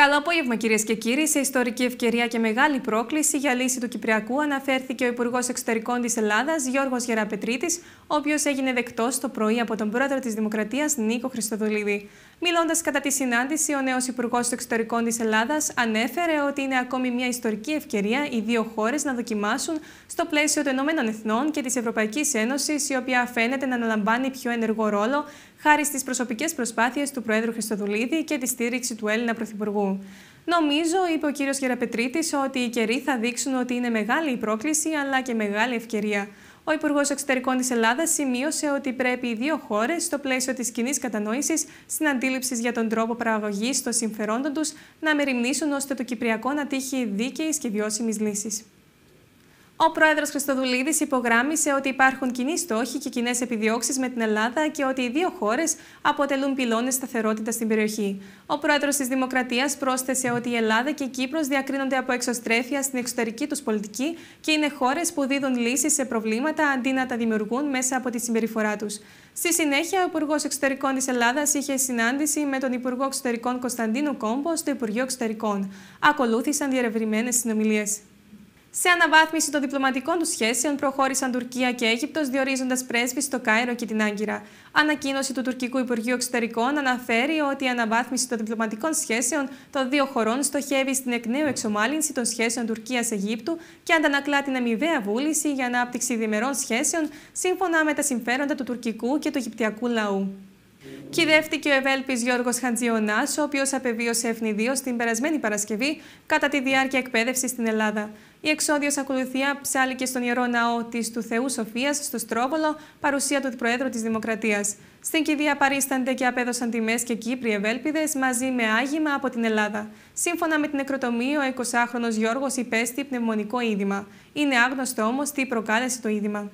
Καλό απόγευμα, κυρίες και κύριοι. Σε ιστορική ευκαιρία και μεγάλη πρόκληση για λύση του Κυπριακού αναφέρθηκε ο Υπουργός Εξωτερικών της Ελλάδας, Γιώργος Γεραπετρίτης, ο οποίος έγινε δεκτός το πρωί από τον πρόεδρο της Δημοκρατίας, Νίκο Χριστοδουλίδη. Μιλώντας κατά τη συνάντηση, ο νέος Υπουργός Εξωτερικών της Ελλάδας ανέφερε ότι είναι ακόμη μια ιστορική ευκαιρία οι δύο χώρες να δοκιμάσουν στο πλαίσιο των ΕΕ και της Ευρωπαϊκής Ένωσης, η οποία φαίνεται να αναλαμβάνει πιο ενεργό ρόλο χάρη στις προσωπικές προσπάθειες του Προέδρου Χριστοδουλίδη και τη στήριξη του Έλληνα Πρωθυπουργού. Νομίζω, είπε ο κύριος Γεραπετρίτης, ότι οι καιροί θα δείξουν ότι είναι μεγάλη η πρόκληση αλλά και μεγάλη ευκαιρία. Ο Υπουργός Εξωτερικών της Ελλάδας σημείωσε ότι πρέπει οι δύο χώρες, στο πλαίσιο της κοινή κατανόησης, στην αντίληψη για τον τρόπο παραγωγής των συμφερόντων τους, να μεριμνήσουν ώστε το Κυπριακό να τύχει δίκαιης και βιώσιμης λύσης. Ο πρόεδρος Χριστοδουλίδης υπογράμμισε ότι υπάρχουν κοινοί στόχοι και κοινές επιδιώξεις με την Ελλάδα και ότι οι δύο χώρες αποτελούν πυλώνες σταθερότητας στην περιοχή. Ο πρόεδρος της Δημοκρατίας πρόσθεσε ότι η Ελλάδα και η Κύπρος διακρίνονται από εξωστρέφεια στην εξωτερική τους πολιτική και είναι χώρες που δίδουν λύσεις σε προβλήματα αντί να τα δημιουργούν μέσα από τη συμπεριφορά τους. Στη συνέχεια, ο Υπουργός Εξωτερικών της Ελλάδας είχε συνάντηση με τον Υπουργό Εξωτερικών Κωνσταντίνο Κόμπο στο Υπουργείο Εξωτερικών. Ακολούθησαν διερευνημένες συνομιλίες. Σε αναβάθμιση των διπλωματικών του σχέσεων προχώρησαν Τουρκία και Αίγυπτος διορίζοντας πρέσβη στο Κάιρο και την Άγκυρα. Ανακοίνωση του τουρκικού Υπουργείου Εξωτερικών αναφέρει ότι η αναβάθμιση των διπλωματικών σχέσεων των δύο χωρών στοχεύει στην εκ νέου εξομάλυνση των σχέσεων Τουρκίας-Αιγύπτου και αντανακλά την αμοιβαία βούληση για ανάπτυξη διμερών σχέσεων σύμφωνα με τα συμφέροντα του τουρκικού και του αιγυπτιακού λαού. Κυδεύτηκε ο ευέλπης Γιώργος Χατζιονά, ο οποίος απεβίωσε ευνηδίως την περασμένη Παρασκευή κατά τη διάρκεια εκπαίδευσης στην Ελλάδα. Η εξόδιος ακολουθία ψάλληκε στον ιερό ναό της του Θεού Σοφίας στο Στρόβολο, παρουσία του Προέδρου της Δημοκρατίας. Στην κηδεία παρίστανται και απέδωσαν τιμές και Κύπροι ευέλπιδες μαζί με άγημα από την Ελλάδα. Σύμφωνα με την νεκροτομή, ο 20χρονο Γιώργος υπέστη πνευμονικό είδημα. Είναι άγνωστο όμως τι προκάλεσε το είδημα.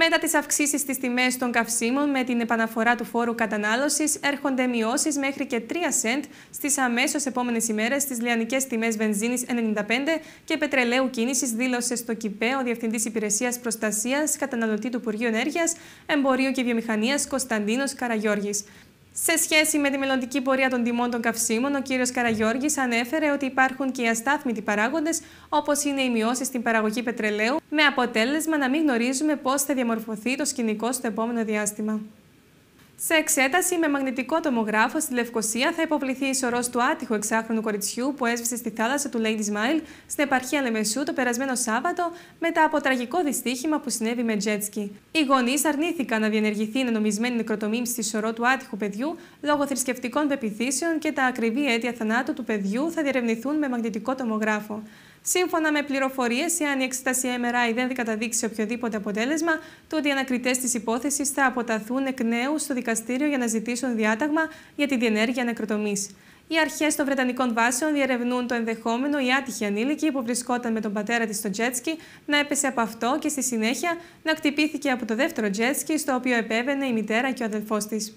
Μετά τις αυξήσεις στις τιμές των καυσίμων με την επαναφορά του φόρου κατανάλωσης, έρχονται μειώσεις μέχρι και 3 σεντ στις αμέσως επόμενες ημέρες στις λιανικές τιμές βενζίνης 95 και πετρελαίου κίνησης, δήλωσε στο ΚΙΠΕ ο Διευθυντής Υπηρεσίας Προστασίας Καταναλωτή του Υπουργείου Ενέργειας, Εμπορίου και Βιομηχανίας Κωνσταντίνος Καραγιώργης. Σε σχέση με τη μελλοντική πορεία των τιμών των καυσίμων, ο κύριος Καραγιώργης ανέφερε ότι υπάρχουν και αστάθμητοι παράγοντες, όπως είναι οι μειώσεις στην παραγωγή πετρελαίου, με αποτέλεσμα να μην γνωρίζουμε πώς θα διαμορφωθεί το σκηνικό στο επόμενο διάστημα. Σε εξέταση με μαγνητικό τομογράφο στη Λευκοσία θα υποβληθεί η σωρός του άτυχου εξάχρονου κοριτσιού που έσβησε στη θάλασσα του Lady Smile στην επαρχία Λεμεσού το περασμένο Σάββατο μετά από τραγικό δυστύχημα που συνέβη με τζέτσκι. Οι γονείς αρνήθηκαν να διενεργηθεί η νομισμένη νεκροτομή στη σωρό του άτυχου παιδιού λόγω θρησκευτικών πεπιθήσεων και τα ακριβή αίτια θανάτου του παιδιού θα διερευνηθούν με μαγνητικό τομογράφο. Σύμφωνα με πληροφορίες, εάν η εξετάσια MRI δεν καταδείξει οποιοδήποτε αποτέλεσμα, τότε οι ανακριτές της υπόθεσης θα αποταθούν εκ νέου στο δικαστήριο για να ζητήσουν διάταγμα για τη διενέργεια ανακροτομή. Οι αρχές των Βρετανικών βάσεων διερευνούν το ενδεχόμενο η άτυχη ανήλικη που βρισκόταν με τον πατέρα της στο τζέτσκι να έπεσε από αυτό και στη συνέχεια να χτυπήθηκε από το δεύτερο τζέτσκι στο οποίο επέβαινε η μητέρα και ο αδελφός της.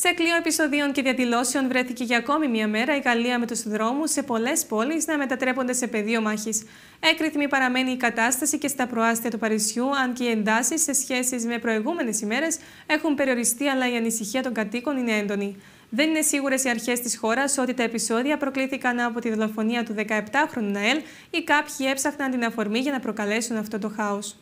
Σε κλείο επεισοδίων και διαδηλώσεων βρέθηκε για ακόμη μία μέρα η Γαλλία με τους δρόμους σε πολλές πόλεις να μετατρέπονται σε πεδίο μάχης. Έκριθμη παραμένει η κατάσταση και στα προάστια του Παρισιού, αν και οι εντάσεις σε σχέση με προηγούμενες ημέρες έχουν περιοριστεί, αλλά η ανησυχία των κατοίκων είναι έντονη. Δεν είναι σίγουρες οι αρχές της χώρας ότι τα επεισόδια προκλήθηκαν από τη δολοφονία του 17χρονου Ναέλ ή κάποιοι έψαχναν την αφορμή για να προκαλέσουν αυτό το χάος.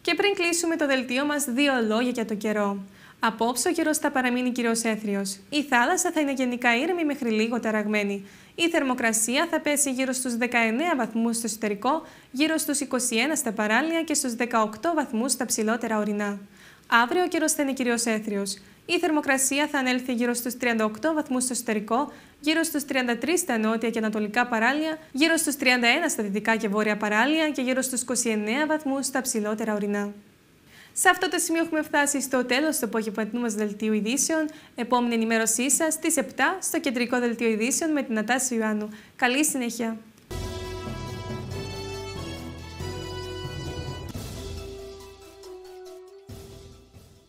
Και πριν κλείσουμε το δελτίο μας, δύο λόγια για το καιρό. Απόψε ο καιρός θα παραμείνει κυρίω έθριος. Η θάλασσα θα είναι γενικά ήρεμη μέχρι λίγο ταραγμένη. Η θερμοκρασία θα πέσει γύρω στους 19 βαθμούς στο εσωτερικό, γύρω στους 21 στα παράλια και στους 18 βαθμούς στα ψηλότερα ορεινά. Αύριο ο καιρός θα είναι κυρίω έθριος. Η θερμοκρασία θα ανέλθει γύρω στους 38 βαθμούς στο εσωτερικό, γύρω στους 33 στα νότια και ανατολικά παράλια, γύρω στους 31 στα δυτικά και βόρεια παράλια και γύρω στους 29 βαθμούς στα ψηλότερα ορεινά. Σε αυτό το σημείο έχουμε φτάσει στο τέλος του απογευματινού μας δελτίου ειδήσεων. Επόμενη ενημέρωσή σας στις 7 στο κεντρικό δελτίο ειδήσεων με την Ατάση Ιωάννου. Καλή συνέχεια.